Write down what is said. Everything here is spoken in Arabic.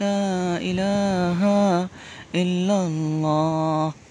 لا إله إلا الله